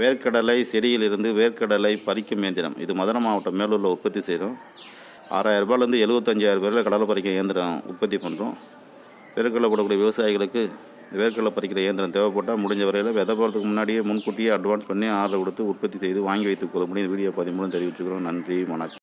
வேர்க்கடலை செடியிலிருந்து வேர்க்கடலை பறிக்கும் இயந்திரம் இது மதுரை மாவட்டம் மேலூரில் உற்பத்தி செய்கிறோம் ஆறாயிரம் ரூபாயிலேருந்து எழுபத்தஞ்சாயிரம் பேரில் கடலை பறிக்க இயந்திரம் உற்பத்தி பண்ணுறோம் வேர்க்கடலை போடக்கூடிய விவசாயிகளுக்கு வேர்க்கடலை பறிக்கிற இயந்திரம் தேவைப்பட்டால் முடிஞ்ச வரையில் வெதை போகிறதுக்கு முன்னாடியே முன்கூட்டியே அட்வான்ஸ் பண்ணி ஆர்டர் கொடுத்து உற்பத்தி செய்து வாங்கி வைத்துக் கொள்ள முடியும் வீடியோ மூலம் தெரிவிச்சுக்கிறோம் நன்றி வணக்கம்